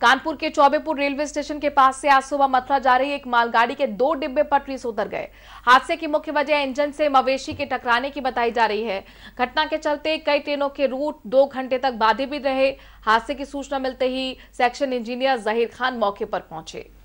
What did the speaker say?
कानपुर के Chaubepur railway station के पास से आज सुबह मथुरा जा रही एक मालगाड़ी के दो डिब्बे पटरी से उतर गए हादसे की मुख्य वजह इंजन से मवेशी के टकराने की बताई जा रही है घटना के चलते कई ट्रेनों के रूट दो घंटे तक बाधित भी रहे हादसे की सूचना मिलते ही सेक्शन इंजीनियर जहीर खान मौके पर पहुंचे